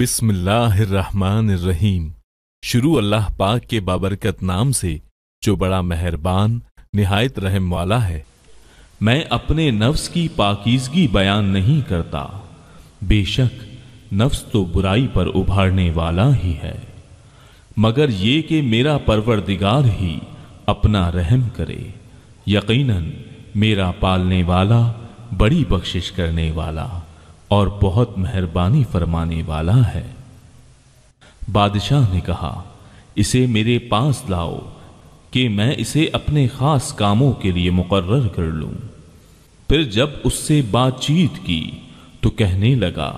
रहीम शुरू अल्लाह पाक के बाबरकत नाम से जो बड़ा मेहरबान निहायत रहम वाला है मैं अपने नफ्स की पाकिजगी बयान नहीं करता बेशक नफ्स तो बुराई पर उभारने वाला ही है मगर ये कि मेरा परवरदिगार ही अपना रहम करे यकीनन मेरा पालने वाला बड़ी बख्शिश करने वाला और बहुत मेहरबानी फरमाने वाला है बादशाह ने कहा इसे मेरे पास लाओ कि मैं इसे अपने खास कामों के लिए मुकर्र कर लूं फिर जब उससे बातचीत की तो कहने लगा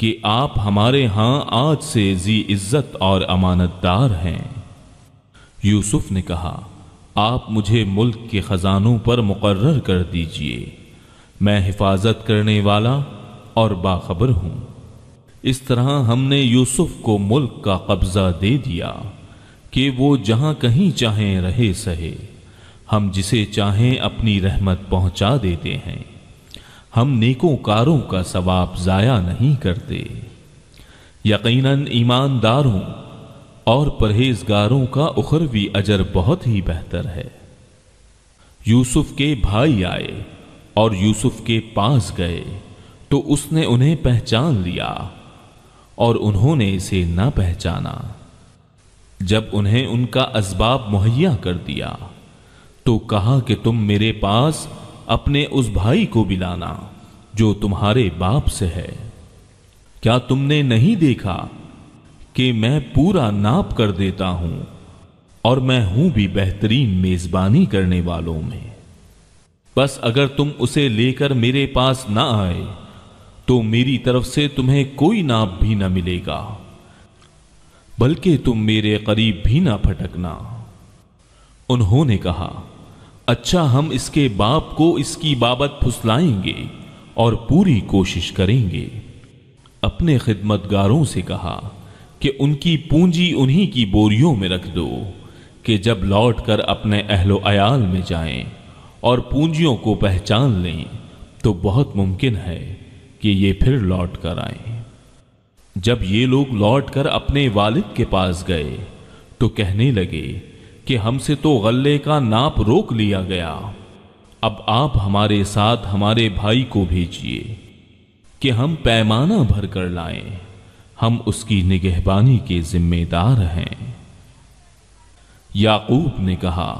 कि आप हमारे यहां आज से जी इज्जत और अमानतदार हैं यूसुफ ने कहा आप मुझे मुल्क के खजानों पर मुकर्र कर दीजिए मैं हिफाजत करने वाला और बाखबर हूं इस तरह हमने यूसुफ को मुल्क का कब्जा दे दिया कि वो जहां कहीं चाहे रहे सहे हम जिसे चाहें अपनी रहमत पहुंचा देते हैं हम नेकोकारों का सवाब जाया नहीं करते यकीनन ईमानदारों और परहेजगारों का उखरवी अजर बहुत ही बेहतर है यूसुफ के भाई आए और यूसुफ के पास गए तो उसने उन्हें पहचान लिया और उन्होंने इसे ना पहचाना जब उन्हें उनका असबाब मुहैया कर दिया तो कहा कि तुम मेरे पास अपने उस भाई को भी लाना जो तुम्हारे बाप से है क्या तुमने नहीं देखा कि मैं पूरा नाप कर देता हूं और मैं हूं भी बेहतरीन मेजबानी करने वालों में बस अगर तुम उसे लेकर मेरे पास ना आए तो मेरी तरफ से तुम्हें कोई नाप भी ना मिलेगा बल्कि तुम मेरे करीब भी ना फटकना उन्होंने कहा अच्छा हम इसके बाप को इसकी बाबत फुसलाएंगे और पूरी कोशिश करेंगे अपने खिदमतगारों से कहा कि उनकी पूंजी उन्हीं की बोरियों में रख दो कि जब लौट कर अपने अहलो अयाल में जाएं और पूंजियों को पहचान लें तो बहुत मुमकिन है कि ये फिर लौट कर आए जब ये लोग लौट कर अपने वालिद के पास गए तो कहने लगे कि हमसे तो गले का नाप रोक लिया गया अब आप हमारे साथ हमारे भाई को भेजिए कि हम पैमाना भर कर लाए हम उसकी निगहबानी के जिम्मेदार हैं याकूब ने कहा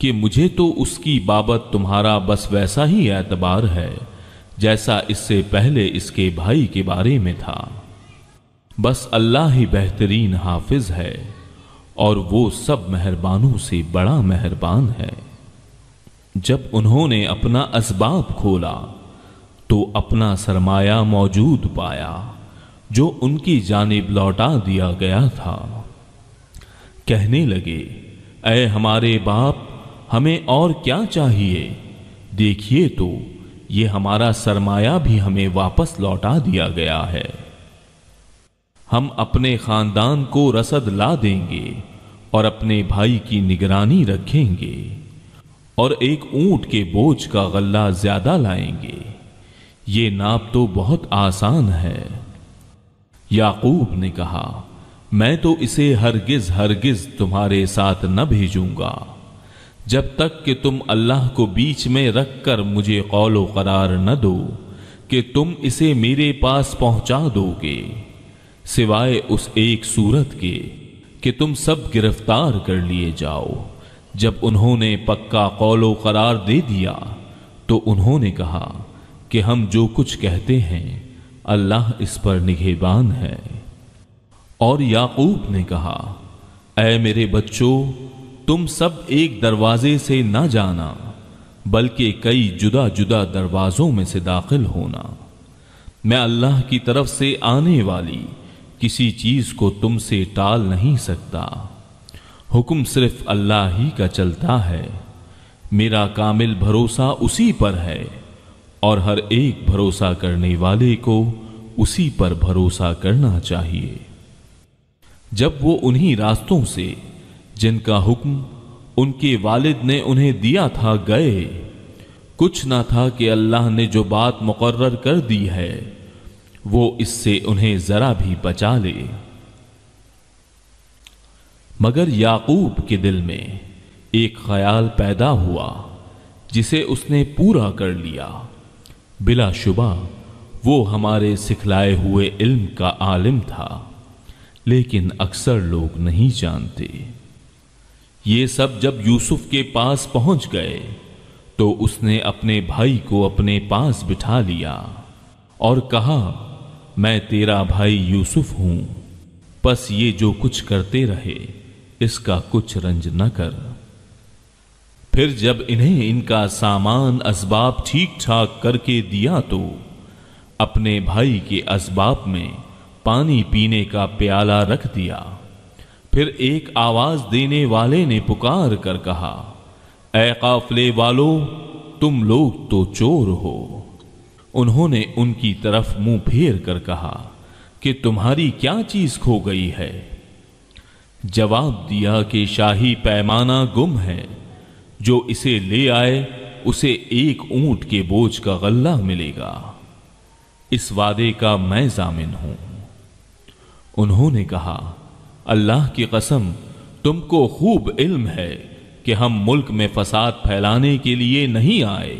कि मुझे तो उसकी बाबत तुम्हारा बस वैसा ही एतबार है जैसा इससे पहले इसके भाई के बारे में था बस अल्लाह ही बेहतरीन हाफिज है और वो सब मेहरबानों से बड़ा मेहरबान है जब उन्होंने अपना असबाब खोला तो अपना सरमाया मौजूद पाया जो उनकी जानब लौटा दिया गया था कहने लगे अय हमारे बाप हमें और क्या चाहिए देखिए तो ये हमारा सरमाया भी हमें वापस लौटा दिया गया है हम अपने खानदान को रसद ला देंगे और अपने भाई की निगरानी रखेंगे और एक ऊंट के बोझ का गल्ला ज्यादा लाएंगे ये नाप तो बहुत आसान है याकूब ने कहा मैं तो इसे हरगिज हरगिज तुम्हारे साथ न भेजूंगा जब तक कि तुम अल्लाह को बीच में रख कर मुझे कौलो करार न दो कि तुम इसे मेरे पास पहुंचा दोगे सिवाय उस एक सूरत के कि तुम सब गिरफ्तार कर लिए जाओ जब उन्होंने पक्का कौलो करार दे दिया तो उन्होंने कहा कि हम जो कुछ कहते हैं अल्लाह इस पर निगेबान है और याकूब ने कहा ऐ मेरे बच्चों तुम सब एक दरवाजे से ना जाना बल्कि कई जुदा जुदा दरवाजों में से दाखिल होना मैं अल्लाह की तरफ से आने वाली किसी चीज को तुमसे टाल नहीं सकता हुक्म सिर्फ अल्लाह ही का चलता है मेरा कामिल भरोसा उसी पर है और हर एक भरोसा करने वाले को उसी पर भरोसा करना चाहिए जब वो उन्हीं रास्तों से जिनका हुक्म उनके वालिद ने उन्हें दिया था गए कुछ ना था कि अल्लाह ने जो बात मुकर्र कर दी है वो इससे उन्हें जरा भी बचा ले मगर याकूब के दिल में एक ख्याल पैदा हुआ जिसे उसने पूरा कर लिया शुबा वो हमारे सिखलाए हुए इल्म का आलिम था लेकिन अक्सर लोग नहीं जानते ये सब जब यूसुफ के पास पहुंच गए तो उसने अपने भाई को अपने पास बिठा लिया और कहा मैं तेरा भाई यूसुफ हूं बस ये जो कुछ करते रहे इसका कुछ रंज न कर फिर जब इन्हें इनका सामान असबाब ठीक ठाक करके दिया तो अपने भाई के असबाब में पानी पीने का प्याला रख दिया फिर एक आवाज देने वाले ने पुकार कर कहा ए काफले वालो तुम लोग तो चोर हो उन्होंने उनकी तरफ मुंह फेर कर कहा कि तुम्हारी क्या चीज खो गई है जवाब दिया कि शाही पैमाना गुम है जो इसे ले आए उसे एक ऊंट के बोझ का गल्ला मिलेगा इस वादे का मैं जामिन हूं उन्होंने कहा अल्लाह की कसम तुमको खूब इल्म है कि हम मुल्क में फसाद फैलाने के लिए नहीं आए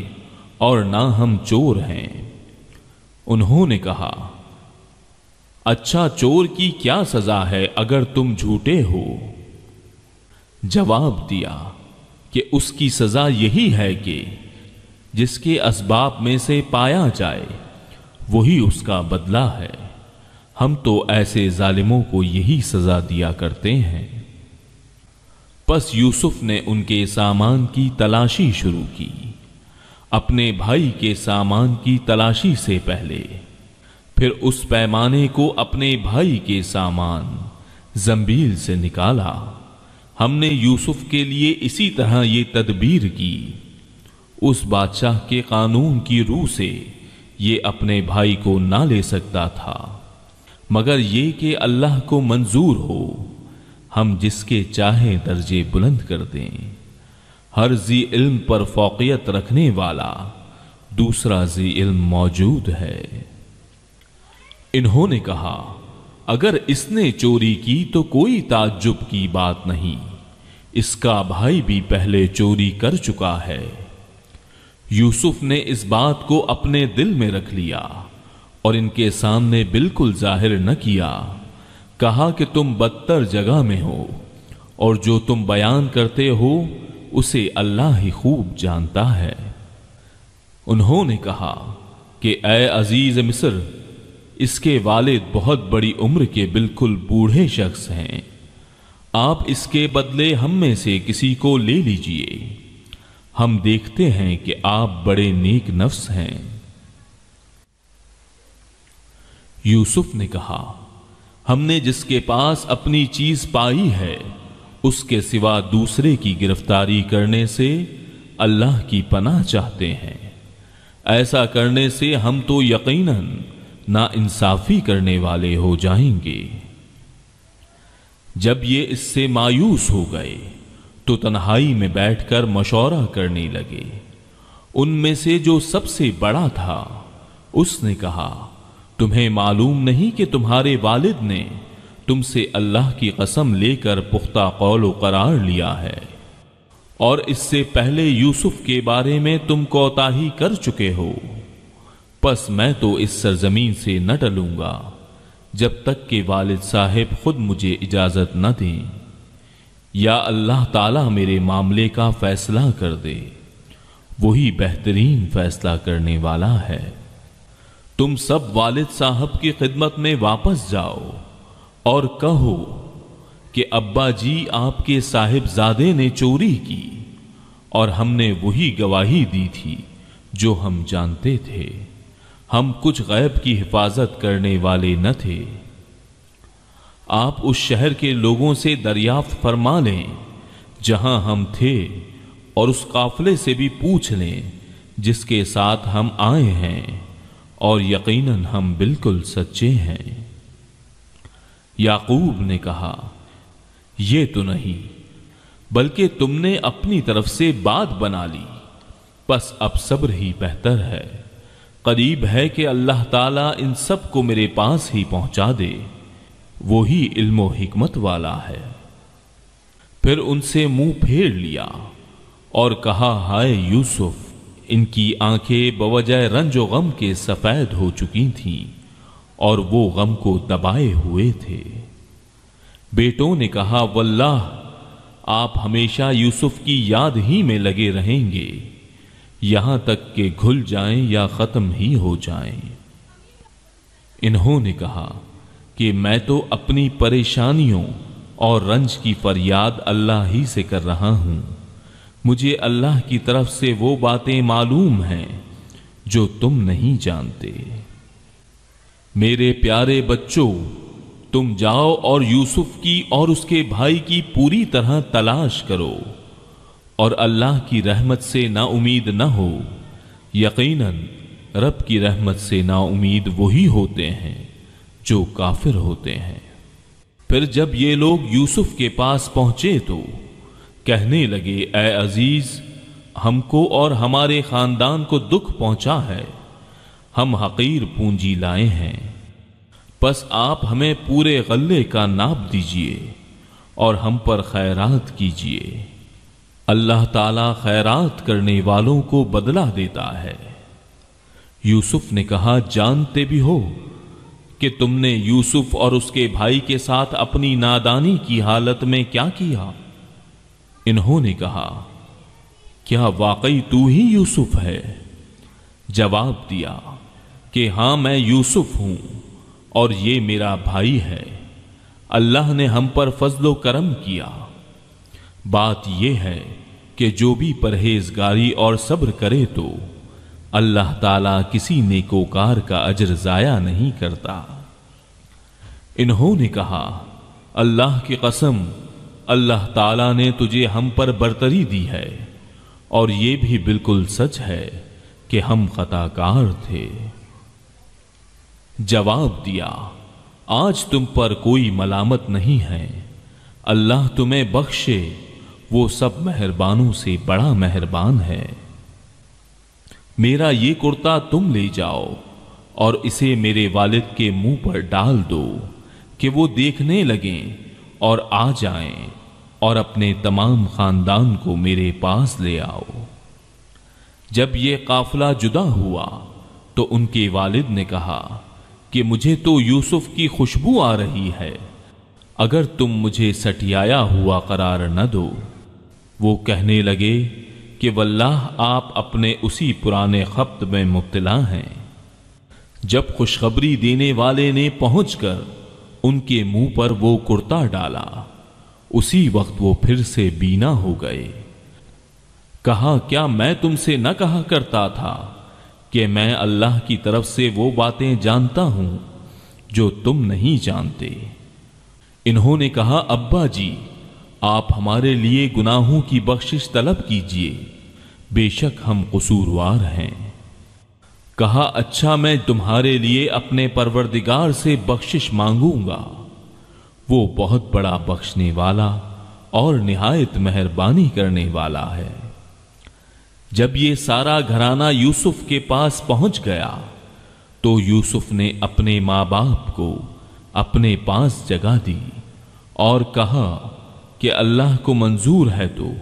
और ना हम चोर हैं उन्होंने कहा अच्छा चोर की क्या सजा है अगर तुम झूठे हो जवाब दिया कि उसकी सजा यही है कि जिसके असबाब में से पाया जाए वही उसका बदला है हम तो ऐसे जालिमों को यही सजा दिया करते हैं बस यूसुफ ने उनके सामान की तलाशी शुरू की अपने भाई के सामान की तलाशी से पहले फिर उस पैमाने को अपने भाई के सामान जंबील से निकाला हमने यूसुफ के लिए इसी तरह ये तदबीर की उस बादशाह के कानून की रूह से ये अपने भाई को ना ले सकता था मगर ये कि अल्लाह को मंजूर हो हम जिसके चाहे दर्जे बुलंद कर दें हर जी इल्म पर फोकियत रखने वाला दूसरा जी इल्म मौजूद है इन्होंने कहा अगर इसने चोरी की तो कोई ताज्जुब की बात नहीं इसका भाई भी पहले चोरी कर चुका है यूसुफ ने इस बात को अपने दिल में रख लिया और इनके सामने बिल्कुल जाहिर न किया कहा कि तुम बदतर जगह में हो और जो तुम बयान करते हो उसे अल्लाह ही खूब जानता है उन्होंने कहा कि ए अजीज मिस्र इसके वालिद बहुत बड़ी उम्र के बिल्कुल बूढ़े शख्स हैं आप इसके बदले हम में से किसी को ले लीजिए हम देखते हैं कि आप बड़े नेक नफ्स हैं यूसुफ ने कहा हमने जिसके पास अपनी चीज पाई है उसके सिवा दूसरे की गिरफ्तारी करने से अल्लाह की पनाह चाहते हैं ऐसा करने से हम तो यकीनन ना इंसाफी करने वाले हो जाएंगे जब ये इससे मायूस हो गए तो तन्हाई में बैठकर मशौरा करने लगे उनमें से जो सबसे बड़ा था उसने कहा तुम्हें मालूम नहीं कि तुम्हारे वालिद ने तुमसे अल्लाह की कसम लेकर पुख्ता कौल करार लिया है और इससे पहले यूसुफ के बारे में तुम कोताही कर चुके हो बस मैं तो इस सरजमीन से न टलूंगा जब तक के वालिद साहेब खुद मुझे इजाजत न दें या अल्लाह ताला मेरे मामले का फैसला कर दे वही बेहतरीन फैसला करने वाला है तुम सब वालिद साहब की खिदमत में वापस जाओ और कहो कि अब्बा जी आपके साहिबजादे ने चोरी की और हमने वही गवाही दी थी जो हम जानते थे हम कुछ गैब की हिफाजत करने वाले न थे आप उस शहर के लोगों से दरियाफ्त फरमा लें जहां हम थे और उस काफले से भी पूछ लें जिसके साथ हम आए हैं और यकीनन हम बिल्कुल सच्चे हैं याकूब ने कहा ये तो नहीं बल्कि तुमने अपनी तरफ से बात बना ली बस अब सब्र ही बेहतर है करीब है कि अल्लाह ताला इन सब को मेरे पास ही पहुंचा दे वो ही इल्मो हिकमत वाला है फिर उनसे मुंह फेर लिया और कहा हाय यूसुफ इनकी आंखें बवजह रंज गम के सफ़ेद हो चुकी थीं और वो गम को दबाए हुए थे बेटों ने कहा वल्लाह आप हमेशा यूसुफ की याद ही में लगे रहेंगे यहां तक कि घुल जाएं या ख़त्म ही हो जाएं। इन्होंने कहा कि मैं तो अपनी परेशानियों और रंज की फरियाद अल्लाह ही से कर रहा हूं मुझे अल्लाह की तरफ से वो बातें मालूम हैं जो तुम नहीं जानते मेरे प्यारे बच्चों तुम जाओ और यूसुफ की और उसके भाई की पूरी तरह तलाश करो और अल्लाह की रहमत से ना उम्मीद ना हो यकीनन रब की रहमत से ना उम्मीद वही होते हैं जो काफिर होते हैं फिर जब ये लोग यूसुफ के पास पहुंचे तो कहने लगे ए अजीज हमको और हमारे खानदान को दुख पहुंचा है हम हकीर पूंजी लाए हैं बस आप हमें पूरे गले का नाप दीजिए और हम पर खैरात कीजिए अल्लाह ताला खैरात करने वालों को बदला देता है यूसुफ ने कहा जानते भी हो कि तुमने यूसुफ और उसके भाई के साथ अपनी नादानी की हालत में क्या किया इन्होंने कहा क्या वाकई तू ही यूसुफ है जवाब दिया कि हां मैं यूसुफ हूं और ये मेरा भाई है अल्लाह ने हम पर फजलो करम किया बात यह है कि जो भी परहेजगारी और सब्र करे तो अल्लाह ताला किसी नेकोकार का अजर ज़ाया नहीं करता इन्होंने कहा अल्लाह की कसम अल्लाह ताला ने तुझे हम पर बर्तरी दी है और ये भी बिल्कुल सच है कि हम खताकार थे जवाब दिया आज तुम पर कोई मलामत नहीं है अल्लाह तुम्हें बख्शे वो सब मेहरबानों से बड़ा मेहरबान है मेरा ये कुर्ता तुम ले जाओ और इसे मेरे वालिद के मुंह पर डाल दो कि वो देखने लगें और आ जाएं और अपने तमाम खानदान को मेरे पास ले आओ जब ये काफिला जुदा हुआ तो उनके वालिद ने कहा कि मुझे तो यूसुफ की खुशबू आ रही है अगर तुम मुझे सटियाया हुआ करार न दो वो कहने लगे कि वल्लाह आप अपने उसी पुराने खप्त में मुब्तला हैं जब खुशखबरी देने वाले ने पहुंचकर उनके मुंह पर वो कुर्ता डाला उसी वक्त वो फिर से बीना हो गए कहा क्या मैं तुमसे न कहा करता था कि मैं अल्लाह की तरफ से वो बातें जानता हूं जो तुम नहीं जानते इन्होंने कहा अब्बा जी आप हमारे लिए गुनाहों की बख्शिश तलब कीजिए बेशक हम कसूरवार हैं कहा अच्छा मैं तुम्हारे लिए अपने परवरदिगार से बख्शिश मांगूंगा वो बहुत बड़ा बख्शने वाला और निहायत मेहरबानी करने वाला है जब ये सारा घराना यूसुफ के पास पहुंच गया तो यूसुफ ने अपने माँ बाप को अपने पास जगा दी और कहा कि अल्लाह को मंजूर है तो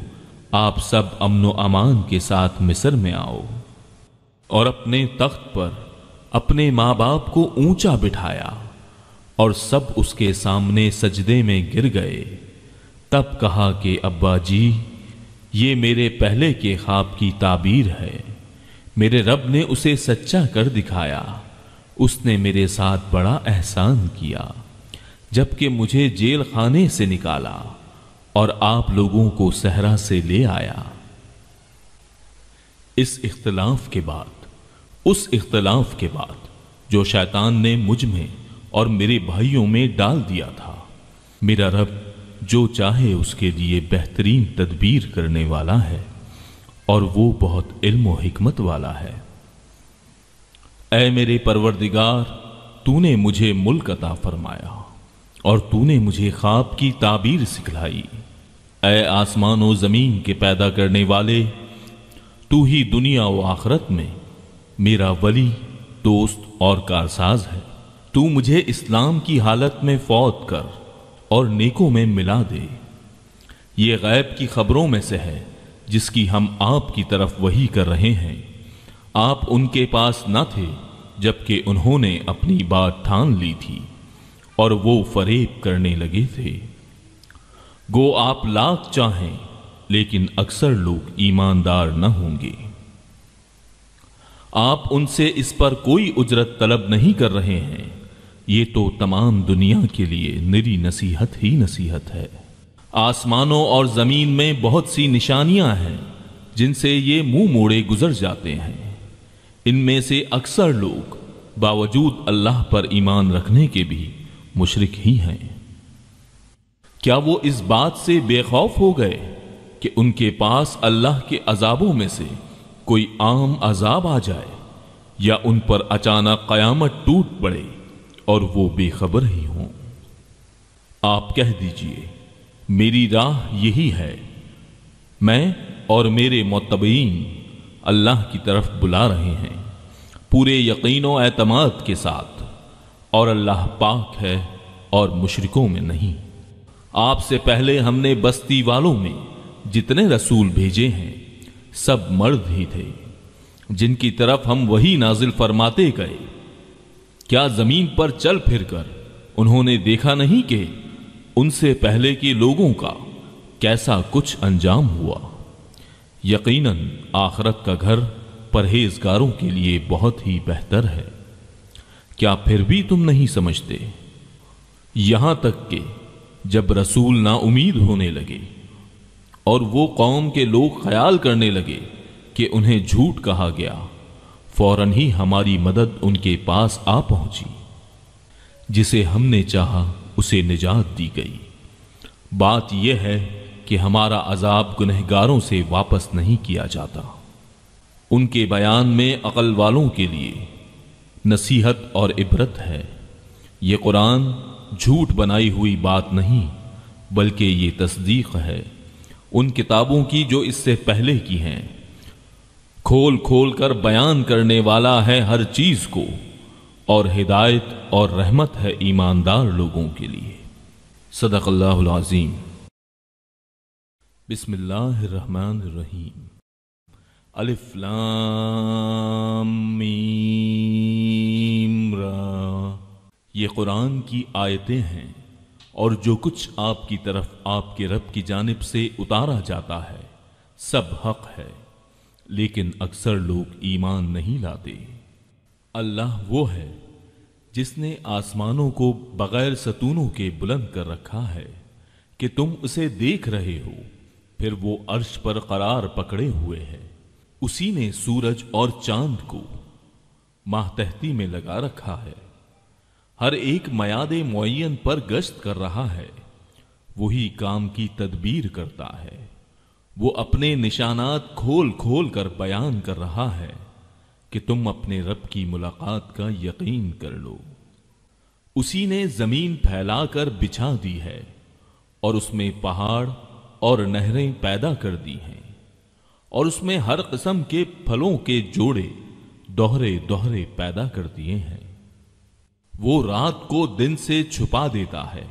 आप सब अमन अमान के साथ मिस्र में आओ और अपने तख्त पर अपने माँ बाप को ऊंचा बिठाया और सब उसके सामने सजदे में गिर गए तब कहा कि अब्बा जी ये मेरे पहले के ख्वाब की ताबीर है मेरे रब ने उसे सच्चा कर दिखाया उसने मेरे साथ बड़ा एहसान किया जबकि मुझे जेल खाने से निकाला और आप लोगों को सहरा से ले आया इस इख्तलाफ के बाद उस इख्तलाफ के बाद जो शैतान ने मुझ में और मेरे भाइयों में डाल दिया था मेरा रब जो चाहे उसके लिए बेहतरीन तदबीर करने वाला है और वो बहुत इल्म हिकमत वाला है ऐ मेरे परवरदिगार तूने मुझे मुल्क अता फरमाया और तूने मुझे ख्वाब की ताबीर सिखलाई ऐ आसमान व ज़मीन के पैदा करने वाले तू ही दुनिया व आखरत में मेरा वली दोस्त और कारसाज है तू मुझे इस्लाम की हालत में फौत कर और नेकों में मिला दे ये गैब की खबरों में से है जिसकी हम आपकी तरफ वही कर रहे हैं आप उनके पास न थे जबकि उन्होंने अपनी बात ठान ली थी और वो फरेब करने लगे थे गो आप लाख चाहें लेकिन अक्सर लोग ईमानदार न होंगे आप उनसे इस पर कोई उजरत तलब नहीं कर रहे हैं ये तो तमाम दुनिया के लिए निरी नसीहत ही नसीहत है आसमानों और जमीन में बहुत सी निशानियां हैं जिनसे ये मुंह मोड़े गुजर जाते हैं इनमें से अक्सर लोग बावजूद अल्लाह पर ईमान रखने के भी मुशरक ही हैं क्या वो इस बात से बेखौफ हो गए कि उनके पास अल्लाह के अजाबों में से कोई आम अजाब आ जाए या उन पर अचानक कयामत टूट पड़े और वो बेखबर ही हों आप कह दीजिए मेरी राह यही है मैं और मेरे मतबीन अल्लाह की तरफ बुला रहे हैं पूरे यकीन एतमाद के साथ और अल्लाह पाक है और मुशरकों में नहीं आपसे पहले हमने बस्ती वालों में जितने रसूल भेजे हैं सब मर्द ही थे जिनकी तरफ हम वही नाजिल फरमाते गए क्या जमीन पर चल फिर कर उन्होंने देखा नहीं कि उनसे पहले के लोगों का कैसा कुछ अंजाम हुआ यकीनन आखरत का घर परहेजगारों के लिए बहुत ही बेहतर है क्या फिर भी तुम नहीं समझते यहां तक कि जब रसूल ना उम्मीद होने लगे और वो कौम के लोग ख्याल करने लगे कि उन्हें झूठ कहा गया फौरन ही हमारी मदद उनके पास आ पहुंची जिसे हमने चाहा उसे निजात दी गई बात यह है कि हमारा अजाब गुनहगारों से वापस नहीं किया जाता उनके बयान में अकल वालों के लिए नसीहत और इबरत है ये कुरान झूठ बनाई हुई बात नहीं बल्कि ये तस्दीक है उन किताबों की जो इससे पहले की हैं खोल खोल कर बयान करने वाला है हर चीज को और हिदायत और रहमत है ईमानदार लोगों के लिए सदक बिस्मिल्लाहमान रहीम अलिफ्लामीम ये कुरान की आयतें हैं और जो कुछ आपकी तरफ आपके रब की जानब से उतारा जाता है सब हक है लेकिन अक्सर लोग ईमान नहीं लाते अल्लाह वो है जिसने आसमानों को बगैर सतूनों के बुलंद कर रखा है कि तुम उसे देख रहे हो फिर वो अर्श पर करार पकड़े हुए है उसी ने सूरज और चांद को माहतहती में लगा रखा है हर एक मयाद मुन पर गश्त कर रहा है वही काम की तदबीर करता है वो अपने निशानात खोल खोल कर बयान कर रहा है कि तुम अपने रब की मुलाकात का यकीन कर लो उसी ने जमीन फैलाकर बिछा दी है और उसमें पहाड़ और नहरें पैदा कर दी हैं और उसमें हर किस्म के फलों के जोड़े दोहरे दोहरे पैदा कर दिए हैं वो रात को दिन से छुपा देता है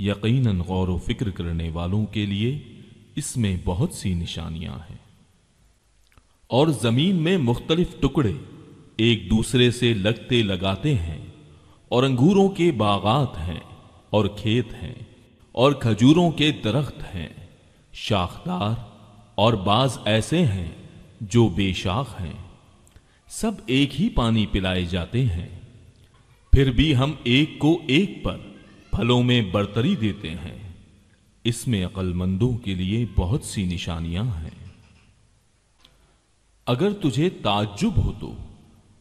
यकीनन गौर व फिक्र करने वालों के लिए इसमें बहुत सी निशानियां हैं और जमीन में मुख्तलिफ टुकड़े एक दूसरे से लगते लगाते हैं और अंगूरों के बागात हैं और खेत हैं और खजूरों के दरख्त हैं शाखदार और बाज ऐसे हैं जो बेशाख हैं सब एक ही पानी पिलाए जाते हैं फिर भी हम एक को एक पर फलों में बर्तरी देते हैं इसमें अक्लमंदों के लिए बहुत सी निशानियां हैं अगर तुझे ताज्जुब हो तो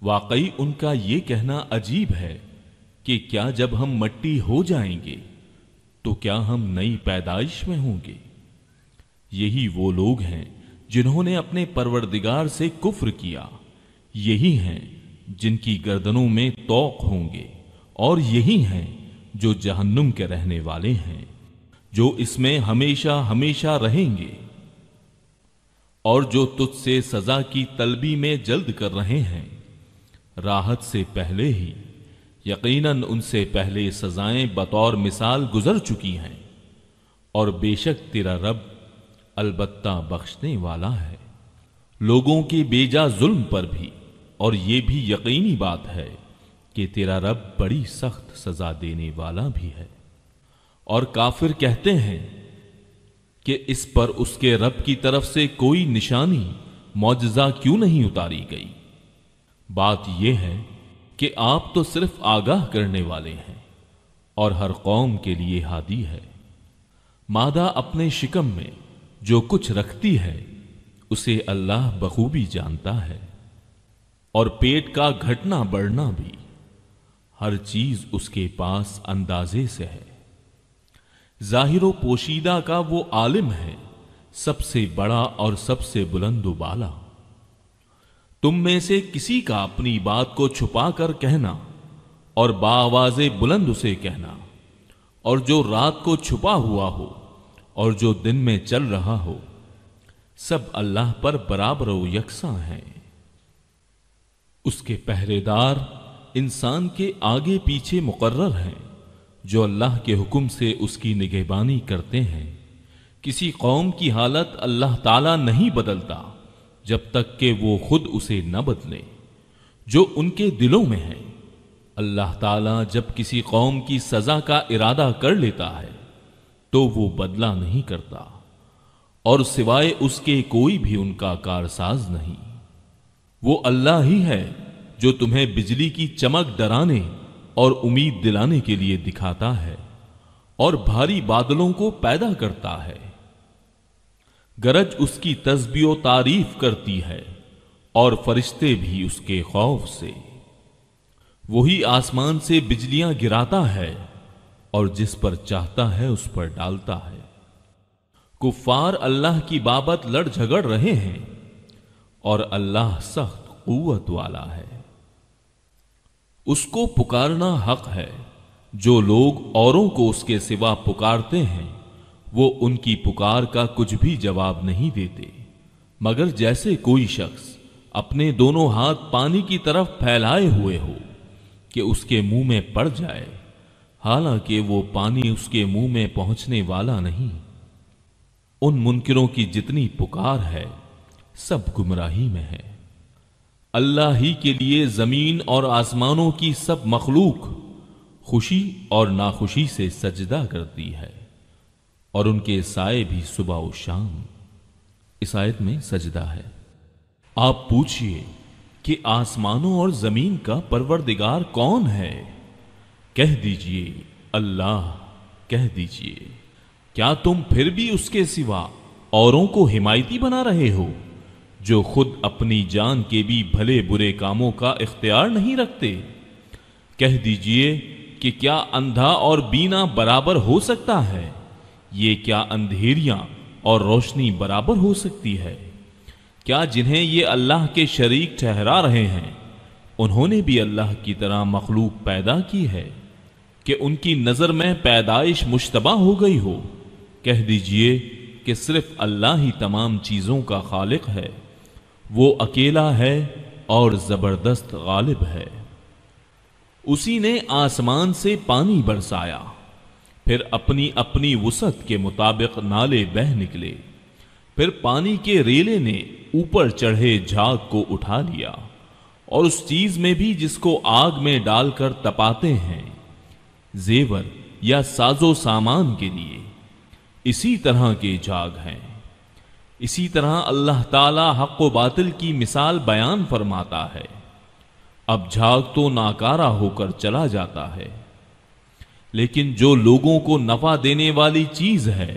वाकई उनका ये कहना अजीब है कि क्या जब हम मट्टी हो जाएंगे तो क्या हम नई पैदाइश में होंगे यही वो लोग हैं जिन्होंने अपने परवरदिगार से कुफ्र किया यही हैं जिनकी गर्दनों में तोक होंगे और यही हैं जो जहन्नुम के रहने वाले हैं जो इसमें हमेशा हमेशा रहेंगे और जो तुझसे सजा की तलबी में जल्द कर रहे हैं राहत से पहले ही यकीनन उनसे पहले सजाएं बतौर मिसाल गुजर चुकी हैं और बेशक तेरा रब अलबत्ता बख्शने वाला है लोगों के बेजा जुल्म पर भी और ये भी यकीनी बात है कि तेरा रब बड़ी सख्त सजा देने वाला भी है और काफिर कहते हैं कि इस पर उसके रब की तरफ से कोई निशानी मौजजा क्यों नहीं उतारी गई बात यह है कि आप तो सिर्फ आगाह करने वाले हैं और हर कौम के लिए हादी है मादा अपने शिकम में जो कुछ रखती है उसे अल्लाह बखूबी जानता है और पेट का घटना बढ़ना भी हर चीज उसके पास अंदाजे से है जाहिर पोशीदा का वो आलिम है सबसे बड़ा और सबसे बुलंद वाला तुम में से किसी का अपनी बात को छुपा कर कहना और बावाजे बुलंद उसे कहना और जो रात को छुपा हुआ हो और जो दिन में चल रहा हो सब अल्लाह पर बराबर यकसा हैं उसके पहरेदार इंसान के आगे पीछे मुकर्र हैं जो अल्लाह के हुक्म से उसकी निगहबानी करते हैं किसी कौम की हालत अल्लाह ताला नहीं बदलता जब तक कि वो खुद उसे न बदले जो उनके दिलों में है अल्लाह ताला जब किसी कौम की सज़ा का इरादा कर लेता है तो वो बदला नहीं करता और सिवाय उसके कोई भी उनका कारसाज नहीं वो अल्लाह ही है जो तुम्हें बिजली की चमक डराने और उम्मीद दिलाने के लिए दिखाता है और भारी बादलों को पैदा करता है गरज उसकी तस्बी तारीफ करती है और फरिश्ते भी उसके खौफ से वही आसमान से बिजलियां गिराता है और जिस पर चाहता है उस पर डालता है कुफार अल्लाह की बाबत लड़ झगड़ रहे हैं और अल्लाह सख्त कुत वाला है उसको पुकारना हक है जो लोग औरों को उसके सिवा पुकारते हैं वो उनकी पुकार का कुछ भी जवाब नहीं देते मगर जैसे कोई शख्स अपने दोनों हाथ पानी की तरफ फैलाए हुए हो कि उसके मुंह में पड़ जाए हालांकि वो पानी उसके मुंह में पहुंचने वाला नहीं उन मुनकरों की जितनी पुकार है सब गुमराही में है अल्लाह ही के लिए जमीन और आसमानों की सब मखलूक खुशी और नाखुशी से सजदा करती है और उनके साय भी सुबह और शाम इस आयत में सजदा है आप पूछिए कि आसमानों और जमीन का परवरदिगार कौन है कह दीजिए अल्लाह कह दीजिए क्या तुम फिर भी उसके सिवा औरों को हिमायती बना रहे हो जो खुद अपनी जान के भी भले बुरे कामों का इख्तियार नहीं रखते कह दीजिए कि क्या अंधा और बीना बराबर हो सकता है ये क्या अंधेरियां और रोशनी बराबर हो सकती है क्या जिन्हें ये अल्लाह के शरीक ठहरा रहे हैं उन्होंने भी अल्लाह की तरह मखलूक पैदा की है कि उनकी नज़र में पैदाइश मुशतबा हो गई हो कह दीजिए कि सिर्फ अल्लाह ही तमाम चीज़ों का खालिक है वो अकेला है और जबरदस्त गालिब है उसी ने आसमान से पानी बरसाया फिर अपनी अपनी वसत के मुताबिक नाले बह निकले फिर पानी के रेले ने ऊपर चढ़े झाग को उठा लिया और उस चीज में भी जिसको आग में डालकर तपाते हैं जेवर या साजो सामान के लिए इसी तरह के झाग हैं इसी तरह अल्लाह ताला हक व बातिल की मिसाल बयान फरमाता है अब झाग तो नाकारा होकर चला जाता है लेकिन जो लोगों को नफा देने वाली चीज है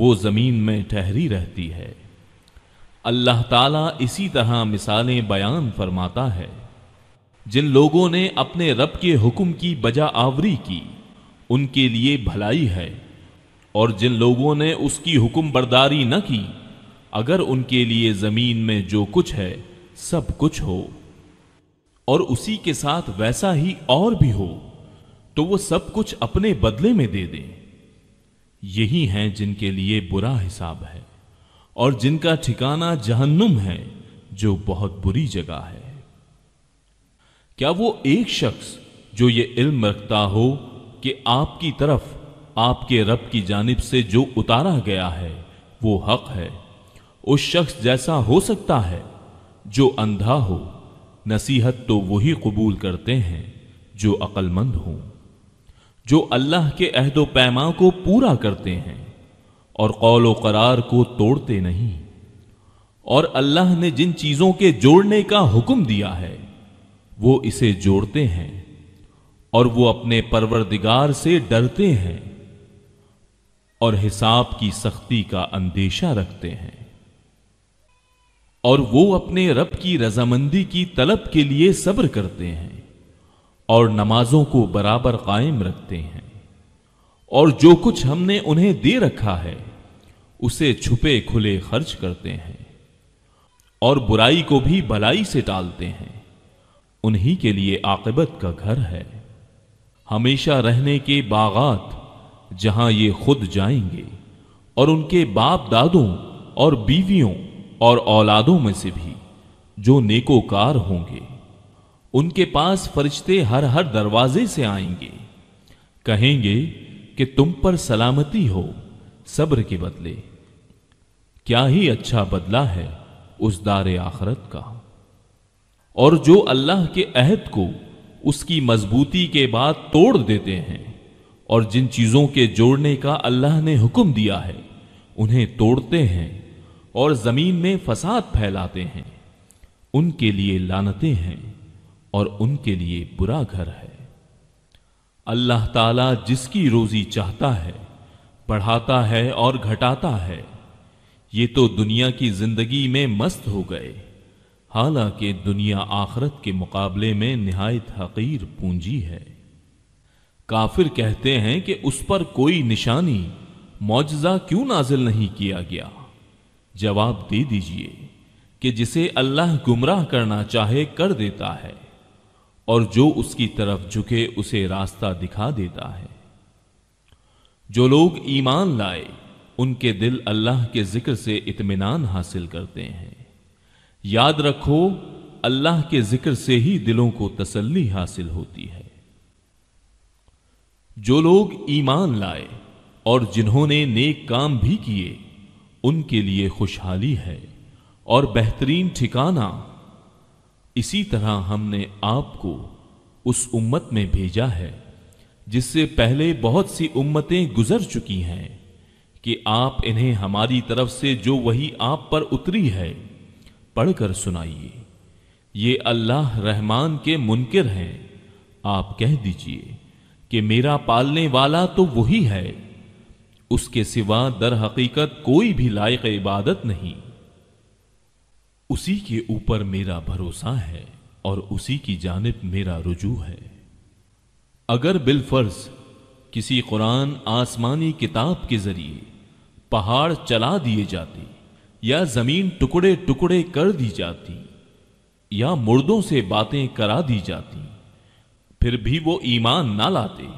वो जमीन में ठहरी रहती है अल्लाह ताला इसी तरह मिसालें बयान फरमाता है जिन लोगों ने अपने रब के हुक्म की बजा आवरी की उनके लिए भलाई है और जिन लोगों ने उसकी हुक्म बर्दारी न की अगर उनके लिए जमीन में जो कुछ है सब कुछ हो और उसी के साथ वैसा ही और भी हो तो वो सब कुछ अपने बदले में दे दें यही हैं जिनके लिए बुरा हिसाब है और जिनका ठिकाना जहन्नुम है जो बहुत बुरी जगह है क्या वो एक शख्स जो ये इल्म रखता हो कि आपकी तरफ आपके रब की जानिब से जो उतारा गया है वो हक है उस शख्स जैसा हो सकता है जो अंधा हो नसीहत तो वही कबूल करते हैं जो अक्लमंद हों जो अल्लाह के अहदो पैमा को पूरा करते हैं और कौल करार को तोड़ते नहीं और अल्लाह ने जिन चीज़ों के जोड़ने का हुक्म दिया है वो इसे जोड़ते हैं और वो अपने परवरदिगार से डरते हैं और हिसाब की सख्ती का अंदेशा रखते हैं और वो अपने रब की रजामंदी की तलब के लिए सब्र करते हैं और नमाजों को बराबर कायम रखते हैं और जो कुछ हमने उन्हें दे रखा है उसे छुपे खुले खर्च करते हैं और बुराई को भी भलाई से टालते हैं उन्हीं के लिए आकबत का घर है हमेशा रहने के बागात जहां ये खुद जाएंगे और उनके बाप दादों और बीवियों और औलादों में से भी जो नेकोकार होंगे उनके पास फरिश्ते हर हर दरवाजे से आएंगे कहेंगे कि तुम पर सलामती हो सब्र के बदले क्या ही अच्छा बदला है उस दार आखरत का और जो अल्लाह के अहद को उसकी मजबूती के बाद तोड़ देते हैं और जिन चीजों के जोड़ने का अल्लाह ने हुक्म दिया है उन्हें तोड़ते हैं और जमीन में फसाद फैलाते हैं उनके लिए लानते हैं और उनके लिए बुरा घर है अल्लाह ताला जिसकी रोजी चाहता है बढ़ाता है और घटाता है ये तो दुनिया की जिंदगी में मस्त हो गए हालांकि दुनिया आखरत के मुकाबले में नहायत हकीर पूंजी है काफिर कहते हैं कि उस पर कोई निशानी मुआजा क्यों नाजिल नहीं किया गया जवाब दे दीजिए कि जिसे अल्लाह गुमराह करना चाहे कर देता है और जो उसकी तरफ झुके उसे रास्ता दिखा देता है जो लोग ईमान लाए उनके दिल अल्लाह के जिक्र से इतमान हासिल करते हैं याद रखो अल्लाह के जिक्र से ही दिलों को तसल्ली हासिल होती है जो लोग ईमान लाए और जिन्होंने नेक काम भी किए उनके लिए खुशहाली है और बेहतरीन ठिकाना इसी तरह हमने आपको उस उम्मत में भेजा है जिससे पहले बहुत सी उम्मतें गुजर चुकी हैं कि आप इन्हें हमारी तरफ से जो वही आप पर उतरी है पढ़कर सुनाइए ये अल्लाह रहमान के मुनकर हैं आप कह दीजिए कि मेरा पालने वाला तो वही है उसके सिवा दर हकीकत कोई भी लायक इबादत नहीं उसी के ऊपर मेरा भरोसा है और उसी की जानब मेरा रुजू है अगर बिलफर्ज किसी कुरान आसमानी किताब के जरिए पहाड़ चला दिए जाते या जमीन टुकड़े टुकड़े कर दी जाती या मुर्दों से बातें करा दी जाती फिर भी वो ईमान ना लाते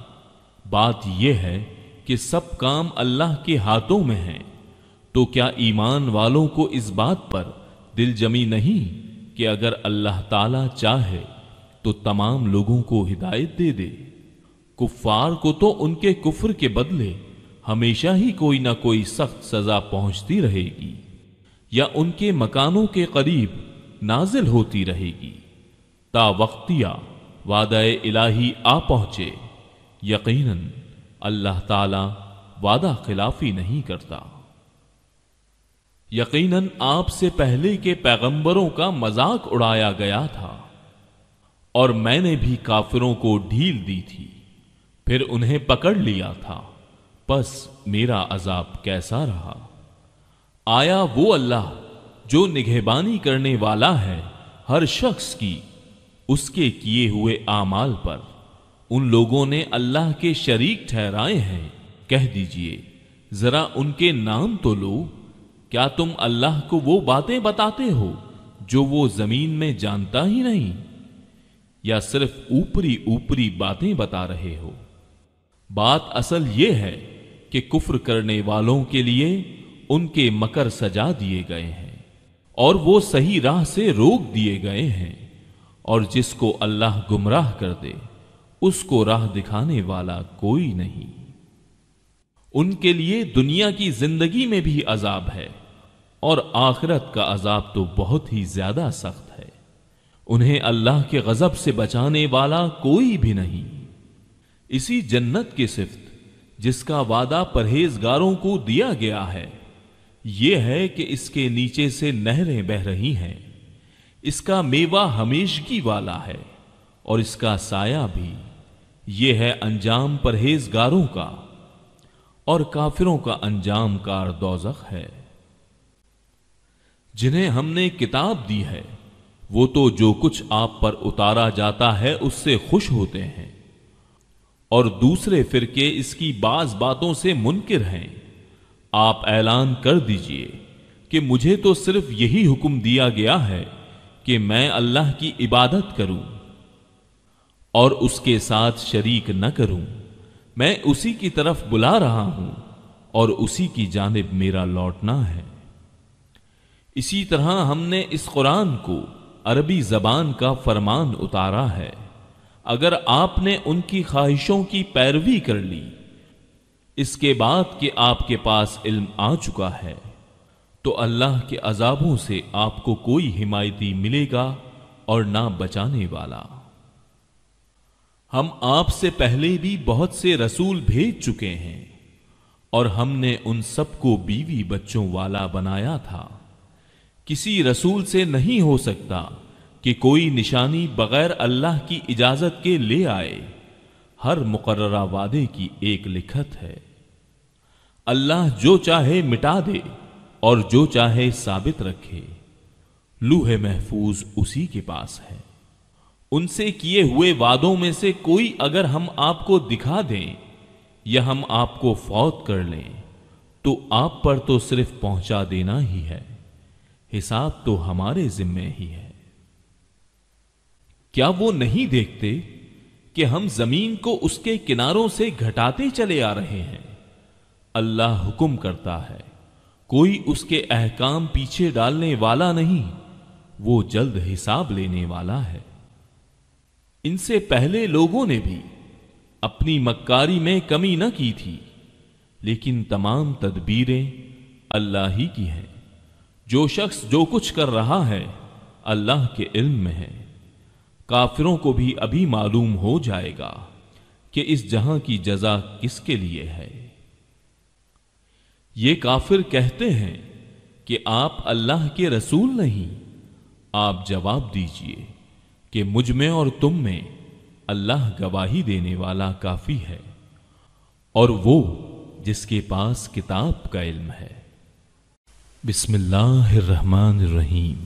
बात यह है कि सब काम अल्लाह के हाथों में हैं तो क्या ईमान वालों को इस बात पर दिल जमी नहीं कि अगर अल्लाह ताला चाहे तो तमाम लोगों को हिदायत दे दे कुफार को तो उनके कुफर के बदले हमेशा ही कोई ना कोई सख्त सजा पहुंचती रहेगी या उनके मकानों के करीब नाजिल होती रहेगी वक्तिया वादा इलाही आ पहुंचे यकीनन अल्लाह ताला वादा खिलाफी नहीं करता यकीनन आपसे पहले के पैगंबरों का मजाक उड़ाया गया था और मैंने भी काफिरों को ढील दी थी फिर उन्हें पकड़ लिया था बस मेरा अजाब कैसा रहा आया वो अल्लाह जो निगहबानी करने वाला है हर शख्स की उसके किए हुए आमाल पर उन लोगों ने अल्लाह के शरीक ठहराए हैं कह दीजिए जरा उनके नाम तो लो क्या तुम अल्लाह को वो बातें बताते हो जो वो जमीन में जानता ही नहीं या सिर्फ ऊपरी ऊपरी बातें बता रहे हो बात असल ये है कि कुफ्र करने वालों के लिए उनके मकर सजा दिए गए हैं और वो सही राह से रोक दिए गए हैं और जिसको अल्लाह गुमराह कर दे उसको राह दिखाने वाला कोई नहीं उनके लिए दुनिया की जिंदगी में भी अजाब है और आखिरत का अजाब तो बहुत ही ज्यादा सख्त है उन्हें अल्लाह के गजब से बचाने वाला कोई भी नहीं इसी जन्नत की सिफत जिसका वादा परहेजगारों को दिया गया है यह है कि इसके नीचे से नहरें बह रही हैं इसका मेवा हमेशगी वाला है और इसका साया भी ये है अंजाम परहेजगारों का और काफिरों का अंजाम कार दोजख है जिन्हें हमने किताब दी है वो तो जो कुछ आप पर उतारा जाता है उससे खुश होते हैं और दूसरे फिरके इसकी बाज बातों से मुनकर हैं आप ऐलान कर दीजिए कि मुझे तो सिर्फ यही हुक्म दिया गया है कि मैं अल्लाह की इबादत करूं और उसके साथ शरीक न करूं मैं उसी की तरफ बुला रहा हूं और उसी की जानब मेरा लौटना है इसी तरह हमने इस कुरान को अरबी जबान का फरमान उतारा है अगर आपने उनकी ख्वाहिशों की पैरवी कर ली इसके बाद कि आपके पास इल्म आ चुका है तो अल्लाह के अजाबों से आपको कोई हिमायती मिलेगा और ना बचाने वाला हम आपसे पहले भी बहुत से रसूल भेज चुके हैं और हमने उन सबको बीवी बच्चों वाला बनाया था किसी रसूल से नहीं हो सकता कि कोई निशानी बगैर अल्लाह की इजाजत के ले आए हर मुकर्रा वादे की एक लिखत है अल्लाह जो चाहे मिटा दे और जो चाहे साबित रखे लूहे महफूज उसी के पास है उनसे किए हुए वादों में से कोई अगर हम आपको दिखा दें या हम आपको फौत कर लें तो आप पर तो सिर्फ पहुंचा देना ही है हिसाब तो हमारे जिम्मे ही है क्या वो नहीं देखते कि हम जमीन को उसके किनारों से घटाते चले आ रहे हैं अल्लाह हुक्म करता है कोई उसके अहकाम पीछे डालने वाला नहीं वो जल्द हिसाब लेने वाला है इनसे पहले लोगों ने भी अपनी मक्कारी में कमी न की थी लेकिन तमाम तदबीरें अल्लाह ही की हैं जो शख्स जो कुछ कर रहा है अल्लाह के इल्म में है काफिरों को भी अभी मालूम हो जाएगा कि इस जहां की जजा किसके लिए है ये काफिर कहते हैं कि आप अल्लाह के रसूल नहीं आप जवाब दीजिए कि मुझ में और तुम में अल्लाह गवाही देने वाला काफी है और वो जिसके पास किताब का इल्म है बिस्मिल्लाहमान रहीम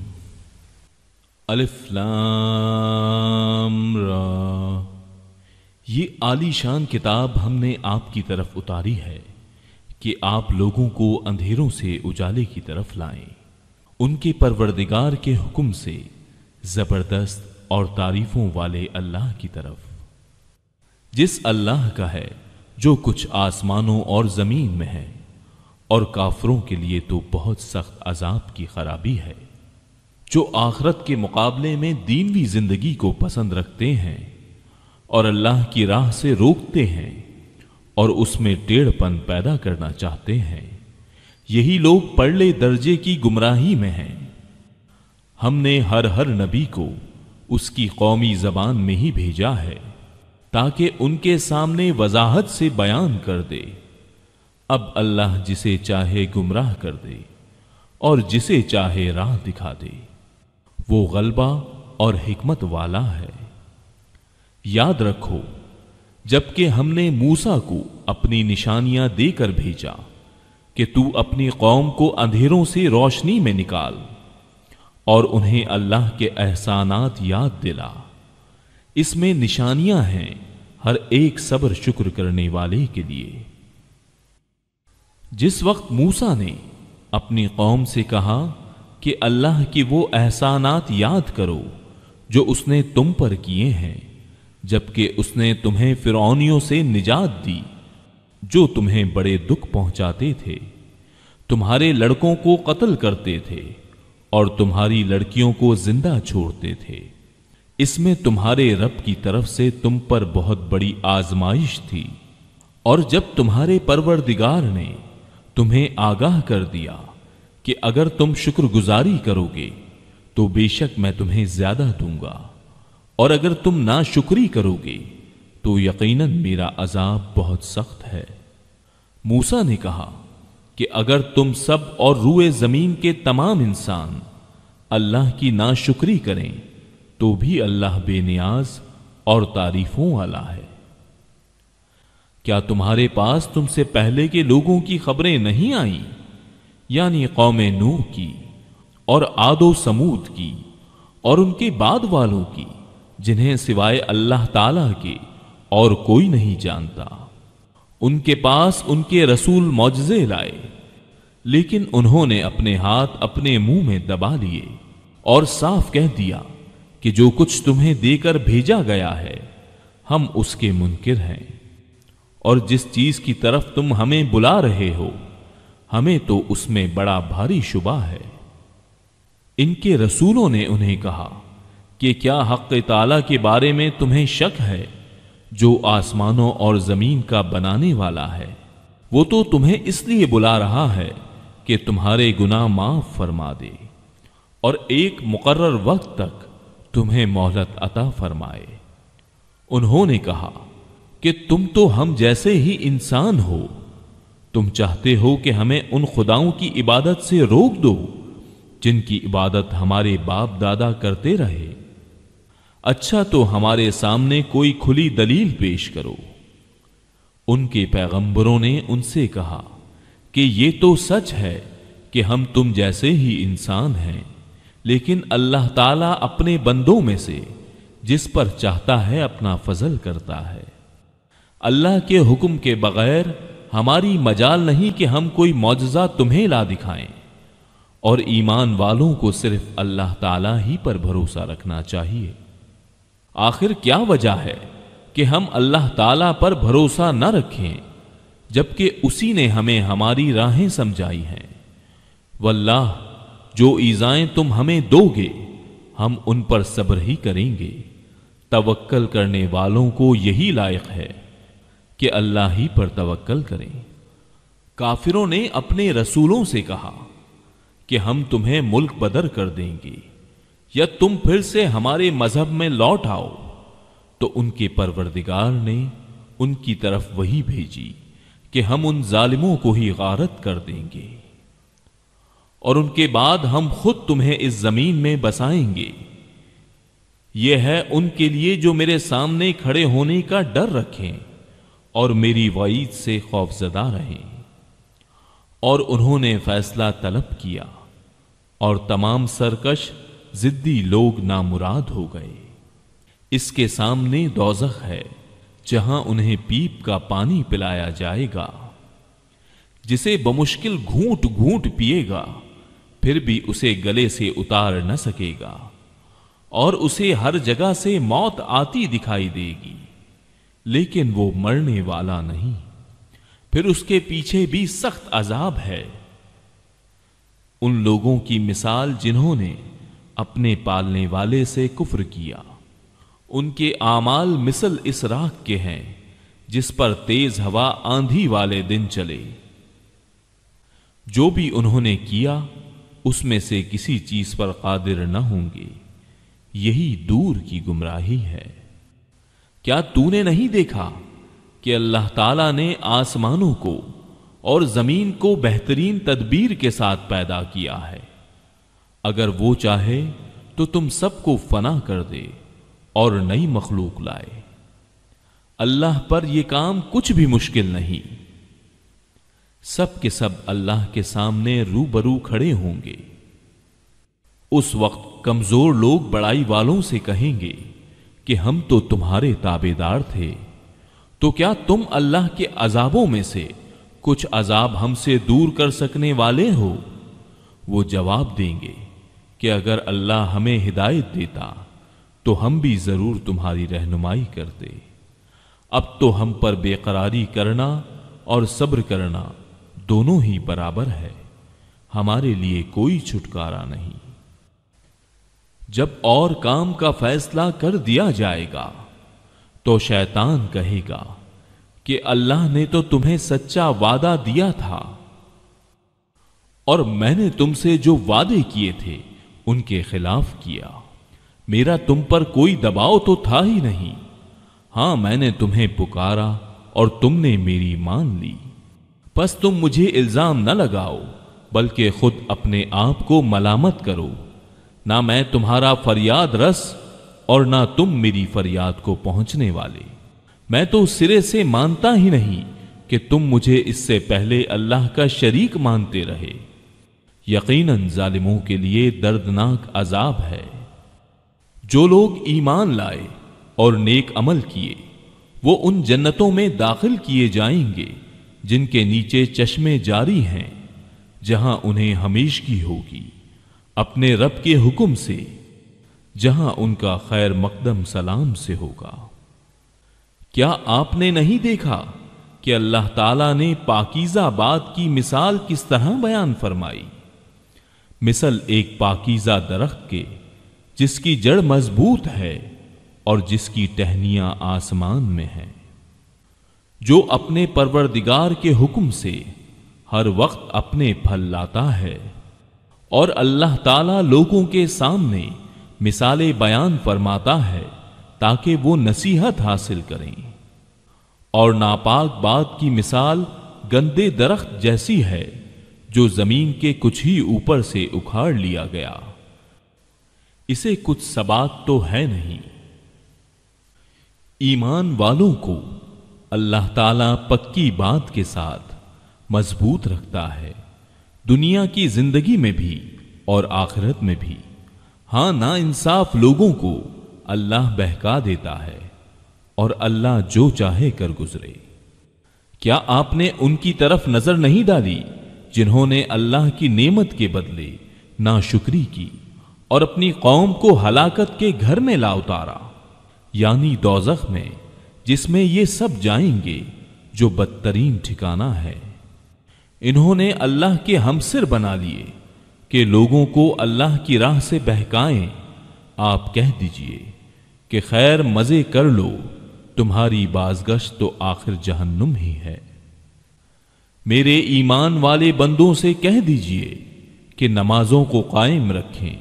रा ये आलीशान किताब हमने आपकी तरफ उतारी है कि आप लोगों को अंधेरों से उजाले की तरफ लाएं उनके परवरदिगार के हुक्म से ज़बरदस्त और तारीफों वाले अल्लाह की तरफ जिस अल्लाह का है जो कुछ आसमानों और ज़मीन में है और काफरों के लिए तो बहुत सख्त अजाब की खराबी है जो आखरत के मुकाबले में दीनवी जिंदगी को पसंद रखते हैं और अल्लाह की राह से रोकते हैं और उसमें टेढ़पन पैदा करना चाहते हैं यही लोग पढ़ले दर्जे की गुमराही में हैं हमने हर हर नबी को उसकी कौमी जबान में ही भेजा है ताकि उनके सामने वजाहत से बयान कर दे अब अल्लाह जिसे चाहे गुमराह कर दे और जिसे चाहे राह दिखा दे वो गलबा और हिकमत वाला है याद रखो जबकि हमने मूसा को अपनी निशानियां देकर भेजा कि तू अपनी कौम को अंधेरों से रोशनी में निकाल और उन्हें अल्लाह के एहसानात याद दिला इसमें निशानियां हैं हर एक सब्र शुक्र करने वाले के लिए जिस वक्त मूसा ने अपनी कौम से कहा कि अल्लाह की वो एहसानात याद करो जो उसने तुम पर किए हैं जबकि उसने तुम्हें फिरौनियों से निजात दी जो तुम्हें बड़े दुख पहुंचाते थे तुम्हारे लड़कों को कत्ल करते थे और तुम्हारी लड़कियों को जिंदा छोड़ते थे इसमें तुम्हारे रब की तरफ से तुम पर बहुत बड़ी आजमाइश थी और जब तुम्हारे परवरदिगार ने तुम्हें आगाह कर दिया कि अगर तुम शुक्रगुजारी करोगे तो बेशक मैं तुम्हें ज्यादा दूंगा और अगर तुम ना शुक्री करोगे तो यकीनन मेरा अजाब बहुत सख्त है मूसा ने कहा कि अगर तुम सब और रूए जमीन के तमाम इंसान अल्लाह की नाशुक्री करें तो भी अल्लाह बेनियाज और तारीफों वाला है क्या तुम्हारे पास तुमसे पहले के लोगों की खबरें नहीं आई यानी कौम नूह की और आदो समूद की और उनके बाद वालों की जिन्हें सिवाय अल्लाह ताला के और कोई नहीं जानता उनके पास उनके रसूल मौजे लाए लेकिन उन्होंने अपने हाथ अपने मुंह में दबा लिए और साफ कह दिया कि जो कुछ तुम्हें देकर भेजा गया है हम उसके मुनकिर हैं और जिस चीज की तरफ तुम हमें बुला रहे हो हमें तो उसमें बड़ा भारी शुबा है इनके रसूलों ने उन्हें कहा कि क्या हक ताला के बारे में तुम्हें शक है जो आसमानों और जमीन का बनाने वाला है वो तो तुम्हें इसलिए बुला रहा है कि तुम्हारे गुनाह माफ फरमा दे और एक मुकर्र वक्त तक तुम्हें मोहलत अता फरमाए उन्होंने कहा कि तुम तो हम जैसे ही इंसान हो तुम चाहते हो कि हमें उन खुदाओं की इबादत से रोक दो जिनकी इबादत हमारे बाप दादा करते रहे अच्छा तो हमारे सामने कोई खुली दलील पेश करो उनके पैगंबरों ने उनसे कहा कि ये तो सच है कि हम तुम जैसे ही इंसान हैं लेकिन अल्लाह ताला अपने बंदों में से जिस पर चाहता है अपना फजल करता है अल्लाह के हुक्म के बगैर हमारी मजाल नहीं कि हम कोई मौजजा तुम्हें ला दिखाएं और ईमान वालों को सिर्फ अल्लाह ताला ही पर भरोसा रखना चाहिए आखिर क्या वजह है कि हम अल्लाह ताला पर भरोसा न रखें जबकि उसी ने हमें हमारी राहें समझाई हैं वल्लाह जो ईजाएं तुम हमें दोगे हम उन पर सब्र ही करेंगे तवक्ल करने वालों को यही लायक है कि अल्लाह ही पर तवक्कल करें काफिरों ने अपने रसूलों से कहा कि हम तुम्हें मुल्क बदर कर देंगे या तुम फिर से हमारे मजहब में लौट आओ तो उनके परवरदिगार ने उनकी तरफ वही भेजी कि हम उन जालिमों को ही गारत कर देंगे और उनके बाद हम खुद तुम्हें इस जमीन में बसाएंगे यह है उनके लिए जो मेरे सामने खड़े होने का डर रखें और मेरी वईद से खौफजदा रहें और उन्होंने फैसला तलब किया और तमाम सरकश जिद्दी लोग नामुराद हो गए इसके सामने दोजख है जहां उन्हें पीप का पानी पिलाया जाएगा जिसे बमुश्किल घूट घूट पिएगा फिर भी उसे गले से उतार न सकेगा और उसे हर जगह से मौत आती दिखाई देगी लेकिन वो मरने वाला नहीं फिर उसके पीछे भी सख्त अजाब है उन लोगों की मिसाल जिन्होंने अपने पालने वाले से कुफर किया उनके आमाल मिसल इस राख के हैं जिस पर तेज हवा आंधी वाले दिन चले जो भी उन्होंने किया उसमें से किसी चीज पर कादिर न होंगे यही दूर की गुमराही है क्या तूने नहीं देखा कि अल्लाह ताला ने आसमानों को और जमीन को बेहतरीन तदबीर के साथ पैदा किया है अगर वो चाहे तो तुम सबको फना कर दे और नई मखलूक लाए अल्लाह पर यह काम कुछ भी मुश्किल नहीं सब के सब अल्लाह के सामने रूबरू खड़े होंगे उस वक्त कमजोर लोग बड़ाई वालों से कहेंगे कि हम तो तुम्हारे ताबेदार थे तो क्या तुम अल्लाह के अजाबों में से कुछ अजाब हमसे दूर कर सकने वाले हो वो जवाब देंगे कि अगर अल्लाह हमें हिदायत देता तो हम भी ज़रूर तुम्हारी रहनुमाई करते अब तो हम पर बेकरारी करना और सब्र करना दोनों ही बराबर है हमारे लिए कोई छुटकारा नहीं जब और काम का फैसला कर दिया जाएगा तो शैतान कहेगा कि अल्लाह ने तो तुम्हें सच्चा वादा दिया था और मैंने तुमसे जो वादे किए थे उनके खिलाफ किया मेरा तुम पर कोई दबाव तो था ही नहीं हां मैंने तुम्हें पुकारा और तुमने मेरी मान ली बस तुम मुझे इल्जाम न लगाओ बल्कि खुद अपने आप को मलामत करो ना मैं तुम्हारा फरियाद रस और ना तुम मेरी फरियाद को पहुंचने वाले मैं तो सिरे से मानता ही नहीं कि तुम मुझे इससे पहले अल्लाह का शरीक मानते रहे यकीनन जालिमों के लिए दर्दनाक अजाब है जो लोग ईमान लाए और नेक अमल किए वो उन जन्नतों में दाखिल किए जाएंगे जिनके नीचे चश्मे जारी हैं जहां उन्हें हमेशगी होगी अपने रब के हुक्म से जहां उनका खैर मकदम सलाम से होगा क्या आपने नहीं देखा कि अल्लाह ताला ने पाकीजा बात की मिसाल किस तरह बयान फरमाई मिसल एक पाकीज़ा दरख्त के जिसकी जड़ मजबूत है और जिसकी टहनियां आसमान में हैं जो अपने परवरदिगार के हुक्म से हर वक्त अपने फल लाता है और अल्लाह ताला लोगों के सामने मिसालें बयान फरमाता है ताकि वो नसीहत हासिल करें और नापाक बात की मिसाल गंदे दरख्त जैसी है जो जमीन के कुछ ही ऊपर से उखाड़ लिया गया इसे कुछ सबात तो है नहीं ईमान वालों को अल्लाह ताला पक्की बात के साथ मजबूत रखता है दुनिया की जिंदगी में भी और आखिरत में भी हां ना इंसाफ लोगों को अल्लाह बहका देता है और अल्लाह जो चाहे कर गुजरे क्या आपने उनकी तरफ नजर नहीं डाली जिन्होंने अल्लाह की नेमत के बदले नाशुक्री की और अपनी कौम को हलाकत के घर में ला उतारा यानी दोजख में जिसमें ये सब जाएंगे जो बदतरीन ठिकाना है इन्होंने अल्लाह के हमसिर बना लिए कि लोगों को अल्लाह की राह से बहकाएं आप कह दीजिए कि खैर मज़े कर लो तुम्हारी बाजगश तो आखिर जहन्नुम ही है मेरे ईमान वाले बंदों से कह दीजिए कि नमाजों को कायम रखें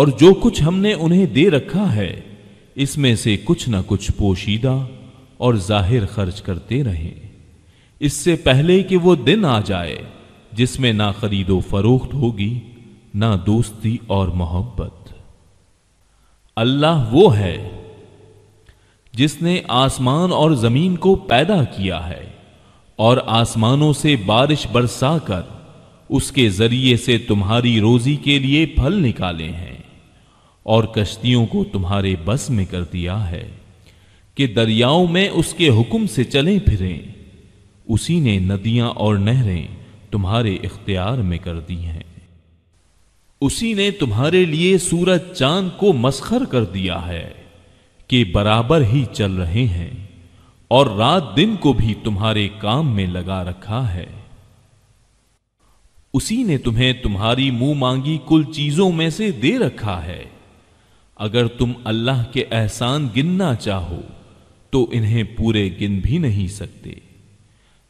और जो कुछ हमने उन्हें दे रखा है इसमें से कुछ ना कुछ पोशीदा और जाहिर खर्च करते रहें इससे पहले कि वो दिन आ जाए जिसमें ना खरीदो फरोख्त होगी ना दोस्ती और मोहब्बत अल्लाह वो है जिसने आसमान और जमीन को पैदा किया है और आसमानों से बारिश बरसाकर उसके जरिए से तुम्हारी रोजी के लिए फल निकाले हैं और कश्तियों को तुम्हारे बस में कर दिया है कि दरियाओं में उसके हुक्म से चले फिरें उसी ने नदियां और नहरें तुम्हारे इख्तियार में कर दी हैं उसी ने तुम्हारे लिए सूरज चांद को मस्खर कर दिया है कि बराबर ही चल रहे हैं और रात दिन को भी तुम्हारे काम में लगा रखा है उसी ने तुम्हें तुम्हारी मुंह मांगी कुल चीजों में से दे रखा है अगर तुम अल्लाह के एहसान गिनना चाहो तो इन्हें पूरे गिन भी नहीं सकते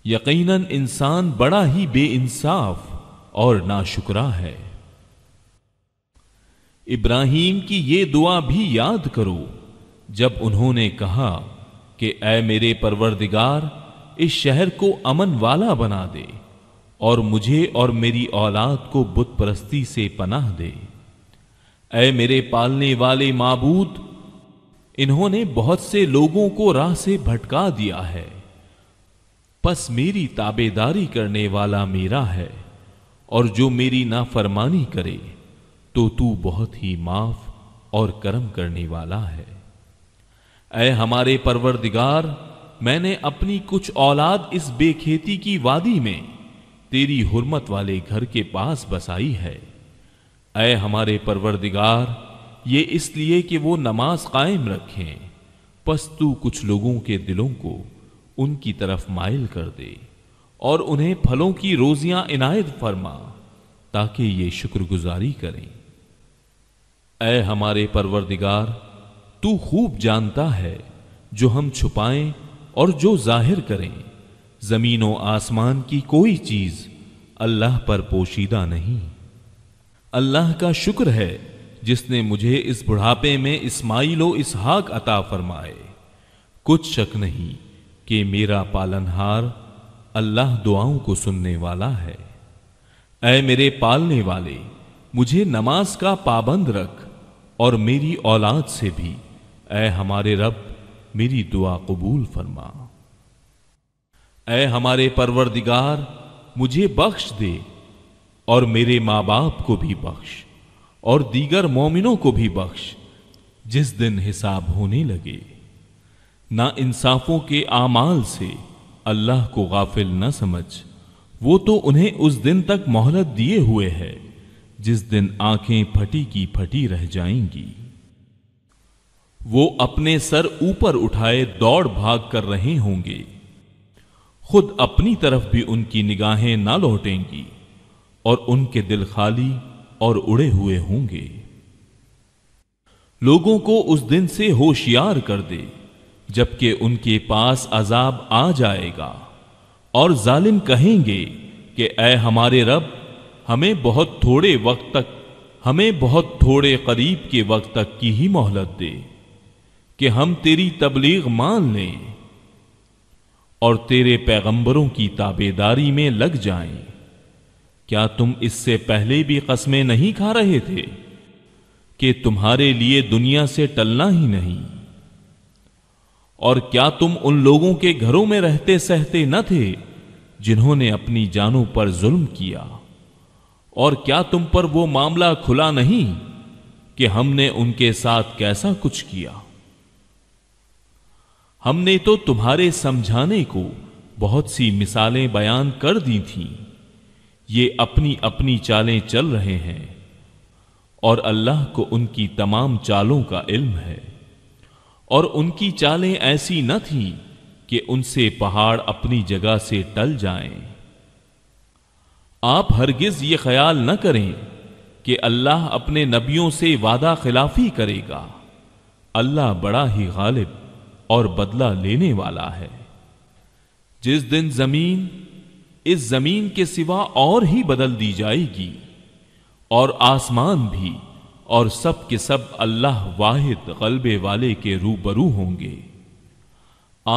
यकीनन इंसान बड़ा ही बेइंसाफ और नाशुकरा है इब्राहिम की ये दुआ भी याद करो जब उन्होंने कहा कि ऐ मेरे परवरदिगार इस शहर को अमन वाला बना दे और मुझे और मेरी औलाद को बुत परस्ती से पनाह दे ऐ मेरे पालने वाले माबूद इन्होंने बहुत से लोगों को राह से भटका दिया है बस मेरी ताबेदारी करने वाला मेरा है और जो मेरी नाफरमानी करे तो तू बहुत ही माफ और कर्म करने वाला है अय हमारे परवरदिगार मैंने अपनी कुछ औलाद इस बेखेती की वादी में तेरी हुरमत वाले घर के पास बसाई है ऐ हमारे परवरदिगार ये इसलिए कि वो नमाज कायम रखें बस तू कुछ लोगों के दिलों को उनकी तरफ माइल कर दे और उन्हें फलों की रोजियां इनायत फरमा ताकि ये शुक्रगुजारी करें ऐ हमारे परवरदिगार तू खूब जानता है जो हम छुपाएं और जो जाहिर करें जमीन आसमान की कोई चीज अल्लाह पर पोशीदा नहीं अल्लाह का शुक्र है जिसने मुझे इस बुढ़ापे में इस्माइलो इसहाक अता फरमाए कुछ शक नहीं कि मेरा पालनहार अल्लाह दुआओं को सुनने वाला है ऐ मेरे पालने वाले मुझे नमाज का पाबंद रख और मेरी औलाद से भी ए हमारे रब मेरी दुआ कबूल फरमा ए हमारे परवरदिगार मुझे बख्श दे और मेरे माँ बाप को भी बख्श और दीगर मोमिनों को भी बख्श जिस दिन हिसाब होने लगे ना इंसाफों के आमाल से अल्लाह को गाफिल न समझ वो तो उन्हें उस दिन तक मोहलत दिए हुए है जिस दिन आंखें फटी की फटी रह जाएंगी वो अपने सर ऊपर उठाए दौड़ भाग कर रहे होंगे खुद अपनी तरफ भी उनकी निगाहें ना लौटेंगी और उनके दिल खाली और उड़े हुए होंगे लोगों को उस दिन से होशियार कर दे जबकि उनके पास अजाब आ जाएगा और जालिम कहेंगे कि ऐ हमारे रब हमें बहुत थोड़े वक्त तक हमें बहुत थोड़े करीब के वक्त तक की ही मोहलत दे कि हम तेरी तबलीग मान लें और तेरे पैगंबरों की ताबेदारी में लग जाएं क्या तुम इससे पहले भी कस्में नहीं खा रहे थे कि तुम्हारे लिए दुनिया से टलना ही नहीं और क्या तुम उन लोगों के घरों में रहते सहते न थे जिन्होंने अपनी जानों पर जुल्म किया और क्या तुम पर वो मामला खुला नहीं कि हमने उनके साथ कैसा कुछ किया हमने तो तुम्हारे समझाने को बहुत सी मिसालें बयान कर दी थीं ये अपनी अपनी चालें चल रहे हैं और अल्लाह को उनकी तमाम चालों का इल्म है और उनकी चालें ऐसी न थी कि उनसे पहाड़ अपनी जगह से टल जाएं। आप हरगिज ये ख्याल न करें कि अल्लाह अपने नबियों से वादा खिलाफी करेगा अल्लाह बड़ा ही गालिब और बदला लेने वाला है जिस दिन जमीन इस जमीन के सिवा और ही बदल दी जाएगी और आसमान भी और सब के सब अल्लाह वाहिद गलबे वाले के रूबरू होंगे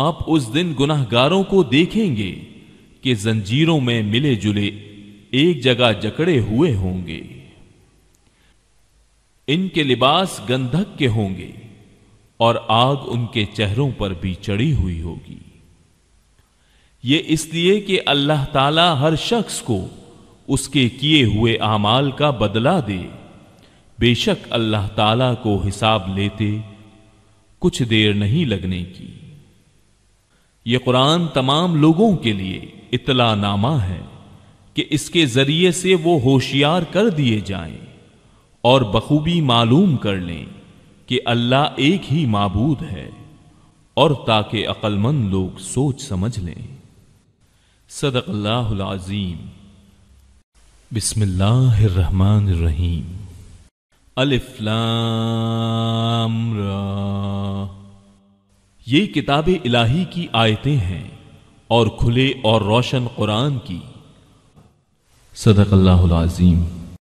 आप उस दिन गुनाहगारों को देखेंगे कि जंजीरों में मिले जुले एक जगह जकड़े हुए होंगे इनके लिबास गंधक के होंगे और आग उनके चेहरों पर भी चढ़ी हुई होगी ये इसलिए कि अल्लाह ताला हर शख्स को उसके किए हुए अमाल का बदला दे बेशक अल्लाह ताला को हिसाब लेते कुछ देर नहीं लगने की यह कुरान तमाम लोगों के लिए इतला नामा है कि इसके जरिए से वो होशियार कर दिए जाएं और बखूबी मालूम कर लें कि अल्लाह एक ही माबूद है और ताकि अक्लमंद लोग सोच समझ लें सदक बिस्मिल्लाहमान रहीम अलिफ्लाम ये किताब इलाही की आयतें हैं और खुले और रोशन कुरान की सदक अल्लाहम